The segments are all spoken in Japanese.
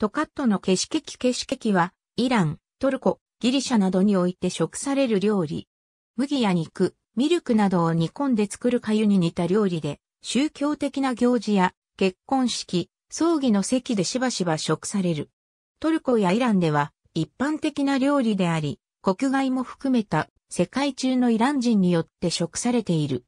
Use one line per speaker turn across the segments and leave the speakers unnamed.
トカットのケシケキケシケキは、イラン、トルコ、ギリシャなどにおいて食される料理。麦や肉、ミルクなどを煮込んで作る粥に似た料理で、宗教的な行事や結婚式、葬儀の席でしばしば食される。トルコやイランでは一般的な料理であり、国外も含めた世界中のイラン人によって食されている。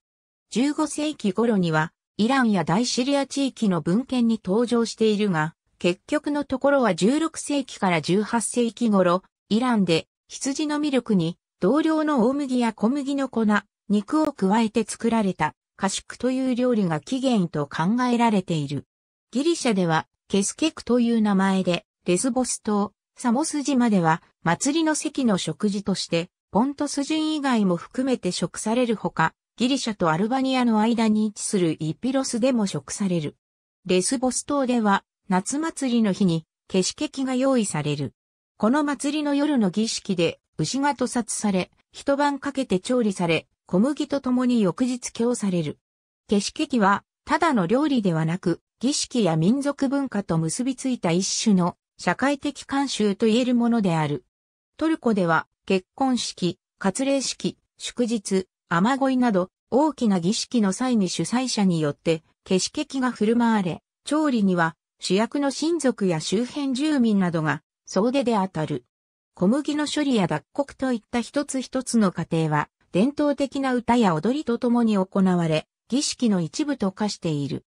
15世紀頃にはイランや大シリア地域の文献に登場しているが、結局のところは16世紀から18世紀頃、イランで羊のミルクに同量の大麦や小麦の粉、肉を加えて作られたカシクという料理が起源と考えられている。ギリシャではケスケクという名前でレスボス島、サモス島では祭りの席の食事としてポントス人以外も含めて食されるほか、ギリシャとアルバニアの間に位置するイピロスでも食される。レスボス島では夏祭りの日に消し劇が用意される。この祭りの夜の儀式で牛が屠殺され、一晩かけて調理され、小麦と共に翌日供される。消し劇は、ただの料理ではなく、儀式や民族文化と結びついた一種の社会的慣習と言えるものである。トルコでは、結婚式、割礼式、祝日、雨乞いなど、大きな儀式の際に主催者によって、消し劇が振る舞われ、調理には主役の親族や周辺住民などが総出で当たる。小麦の処理や脱穀といった一つ一つの過程は、伝統的な歌や踊りとともに行われ、儀式の一部と化している。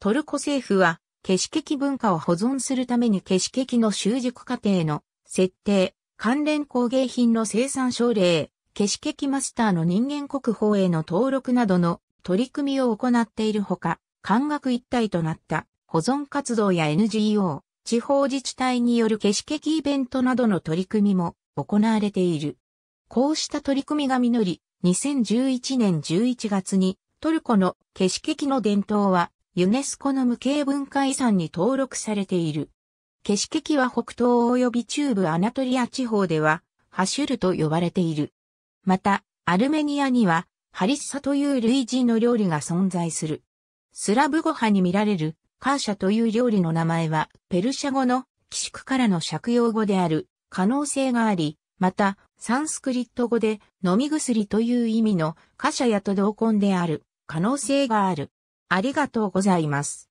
トルコ政府は、景色劇文化を保存するために景色劇の習熟過程の設定、関連工芸品の生産奨励、景色、劇マスターの人間国宝への登録などの取り組みを行っているほか、漢学一体となった保存活動や NGO、地方自治体による消しイベントなどの取り組みも行われている。こうした取り組みが実り、2011年11月にトルコの消し消の伝統はユネスコの無形文化遺産に登録されている。消し消は北東及び中部アナトリア地方ではハシュルと呼ばれている。また、アルメニアにはハリッサという類似の料理が存在する。スラブ語派に見られるカーシャという料理の名前は、ペルシャ語の寄宿からの借用語である可能性があり、また、サンスクリット語で飲み薬という意味のカシャやと同根である可能性がある。ありがとうございます。